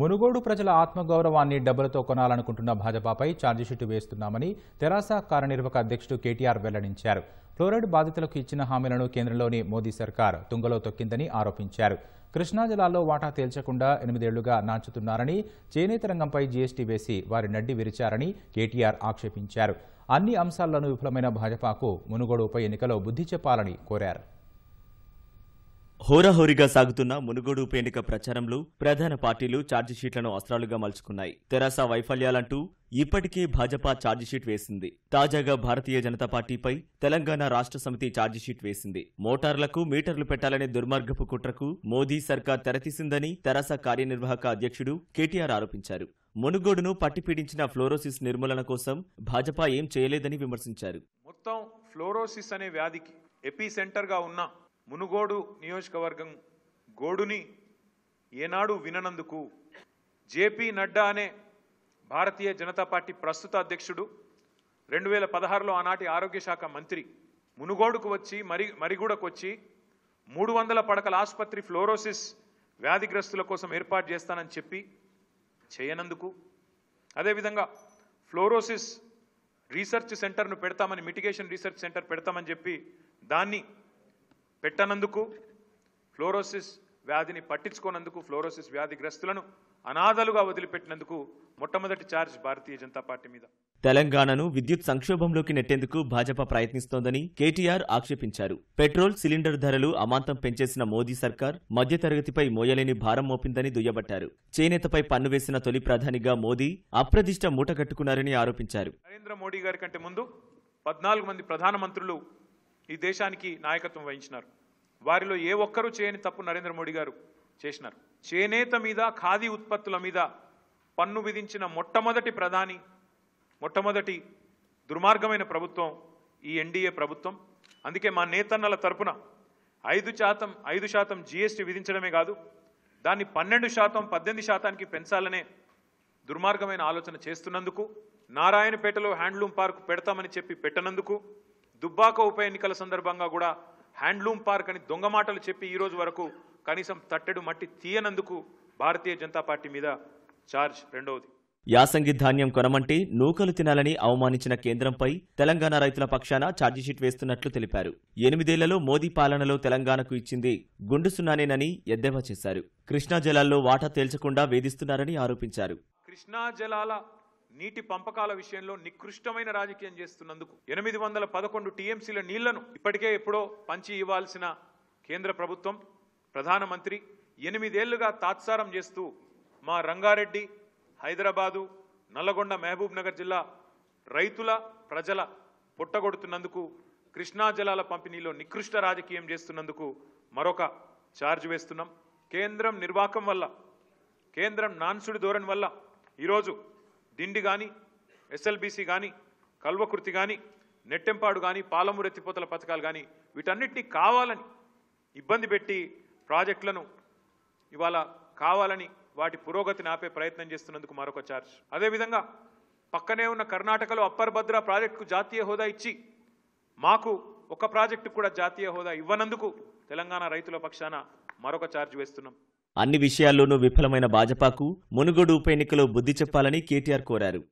మునుగోడు ప్రజల ఆత్మగౌరవాన్ని డబ్బులతో కొనాలనుకుంటున్న భాజపాపై ఛార్జిషీట్ వేస్తున్నామని తెరాస కార్యనిర్వాహక అధ్యక్షుడు కేటీఆర్ వెల్లడించారు ఫ్లోరైడ్ బాధితులకు ఇచ్చిన హామీలను కేంద్రంలోని మోదీ సర్కార్ తుంగలో తొక్కిందని ఆరోపించారు కృష్ణా జిల్లాలో వాటా తేల్చకుండా ఎనిమిదేళ్లుగా నాచుతున్నారని చేనేత రంగంపై జీఎస్టీ వేసి వారి నడ్డి విరిచారని కేటీఆర్ ఆక్షేపించారు అన్ని అంశాల్లోనూ విఫలమైన భాజపాకు మునుగోడు ఉప ఎన్నికలో బుద్ధి చెప్పాలని కోరారు హోరాహోరీగా సాగుతున్న మునుగోడు ఉప ఎన్నిక ప్రచారంలో ప్రధాన పార్టీలు ఛార్జిషీట్లను అస్త్రాలుగా మలుచుకున్నాయి తెరాస వైఫల్యాలంటూ ఇప్పటికే భాజపా ఛార్జిషీట్ వేసింది తాజాగా భారతీయ జనతా పార్టీపై తెలంగాణ రాష్ట్ర సమితి ఛార్జిషీట్ వేసింది మోటార్లకు మీటర్లు పెట్టాలనే దుర్మార్గపు కుట్రకు మోదీ సర్కార్ తెరతీసిందని తెరాస కార్యనిర్వాహక అధ్యక్షుడు కేటీఆర్ ఆరోపించారు మునుగోడును పట్టిపీడించిన ఫ్లోరోసిస్ నిర్మూలన కోసం భాజపా ఏం చేయలేదని విమర్శించారు మొత్తం ఫ్లోరోసిస్ అనే వ్యాధికి ఎపీ సెంటర్గా ఉన్న మునుగోడు నియోజకవర్గం గోడుని ఏనాడు విననందుకు జేపీ నడ్డా అనే భారతీయ జనతా పార్టీ ప్రస్తుత అధ్యక్షుడు రెండు వేల పదహారులో ఆనాటి ఆరోగ్య శాఖ మంత్రి మునుగోడుకు వచ్చి మరి మరిగూడకు వచ్చి మూడు వందల పడకల ఆసుపత్రి ఫ్లోరోసిస్ వ్యాధిగ్రస్తుల కోసం ఏర్పాటు చేస్తానని చెప్పి చేయనందుకు అదేవిధంగా ఫ్లోరోసిస్ రీసెర్చ్ సెంటర్ను పెడతామని మిటిగేషన్ రీసెర్చ్ సెంటర్ పెడతామని చెప్పి దాన్ని పెట్టనందుకు ఫ్లోరోసిస్ వ్యాధిని పట్టించుకోనందుకు ఫ్లోరోసిస్ వ్యాధిగ్రస్తులను అనాథలుగా వదిలిపెట్టినందుకు మొట్టమొదటి ఛార్జ్ భారతీయ జనతా పార్టీ మీద తెలంగాణను విద్యుత్ సంక్షోభంలోకి నెట్టేందుకు భాజపా ప్రయత్నిస్తోందని కేటీఆర్ ఆక్షేపించారు పెట్రోల్ సిలిండర్ ధరలు అమాంతం పెంచేసిన మోదీ సర్కార్ మధ్యతరగతిపై మోయలేని భారం మోపిందని దుయ్యబట్టారు చేనేతపై పన్ను వేసిన తొలి ప్రధానిగా మోదీ అప్రదిష్ట మూటగట్టుకున్నారని ఆరోపించారు నరేంద్ర మోడీ గారి కంటే ముందు పద్నాలుగు మంది ప్రధానమంత్రులు ఈ దేశానికి నాయకత్వం వహించినారు వారిలో ఏ ఒక్కరూ చేయని తప్పు నరేంద్ర మోడీ గారు చేసినారు చేనేత మీద ఖాదీ ఉత్పత్తుల మీద పన్ను విధించిన మొట్టమొదటి ప్రధాని మొట్టమొదటి దుర్మార్గమైన ప్రభుత్వం ఈ ఎన్డీఏ ప్రభుత్వం అందుకే మా నేతన్నల తరపున ఐదు శాతం ఐదు శాతం జీఎస్టీ విధించడమే కాదు దాన్ని పన్నెండు శాతం పద్దెనిమిది శాతానికి పెంచాలనే దుర్మార్గమైన ఆలోచన చేస్తున్నందుకు నారాయణపేటలో హ్యాండ్లూమ్ పార్క్ పెడతామని చెప్పి పెట్టనందుకు దుబ్బాక ఉప ఎన్నికల సందర్భంగా కూడా హ్యాండ్లూమ్ పార్క్ అని దొంగ మాటలు చెప్పి ఈరోజు వరకు కనీసం తట్టెడు మట్టి తీయనందుకు భారతీయ జనతా పార్టీ మీద చార్జ్ రెండవది యాసంగి ధాన్యం కొనమంటే నూకలు తినాలని అవమానించిన కేంద్రంపై తెలంగాణ రైతుల పక్షాన ఛార్జీషీట్ వేస్తున్నట్లు తెలిపారు ఎనిమిదేళ్లలో మోదీ పాలనలో తెలంగాణకు ఇచ్చింది గుండు సున్నానేనని ఎద్దేవా చేశారు కృష్ణా జలాల్లో వాటా తేల్చకుండా వేధిస్తున్నారని ఆరోపించారు కృష్ణా జలాల నీటి పంపకాల విషయంలో నికృష్టమైన రాజకీయం చేస్తున్నందుకు ఎనిమిది వందల పదకొండు టీఎంసీల నీళ్లను ఇప్పటికే ఎప్పుడో పంచి ఇవ్వాల్సిన కేంద్ర ప్రభుత్వం ప్రధానమంత్రి ఎనిమిదేళ్లుగా తాత్సారం చేస్తూ మా రంగారెడ్డి హైదరాబాదు నల్లగొండ మహబూబ్ నగర్ జిల్లా రైతుల ప్రజల పుట్టగొడుతున్నందుకు కృష్ణా జలాల పంపిణీలో నికృష్ట రాజకీయం చేస్తున్నందుకు మరొక ఛార్జ్ వేస్తున్నాం కేంద్రం నిర్వాకం వల్ల కేంద్రం నాన్సుడి ధోరణి వల్ల ఈరోజు దిండి కానీ ఎస్ఎల్బీసీ కానీ కల్వకుర్తి కానీ నెట్టెంపాడు కానీ పాలమూరు ఎత్తిపోతల పథకాలు కానీ వీటన్నిటినీ కావాలని ఇబ్బంది పెట్టి ప్రాజెక్టులను ఇవాళ కావాలని వాటి పురోగతిని ఆపే ప్రయత్నం చేస్తున్నందుకు మరొక ఛార్జ్ అదేవిధంగా పక్కనే ఉన్న కర్ణాటకలో అప్పర్ భద్ర ప్రాజెక్టుకు జాతీయ హోదా ఇచ్చి మాకు ఒక ప్రాజెక్టు కూడా జాతీయ హోదా ఇవ్వనందుకు తెలంగాణ రైతుల పక్షాన మరొక ఛార్జ్ వేస్తున్నాం అన్ని విషయాల్లోనూ విఫలమైన భాజపాకు మునుగోడు ఉప ఎన్నికలో బుద్ధి చెప్పాలని కేటీఆర్ కోరారు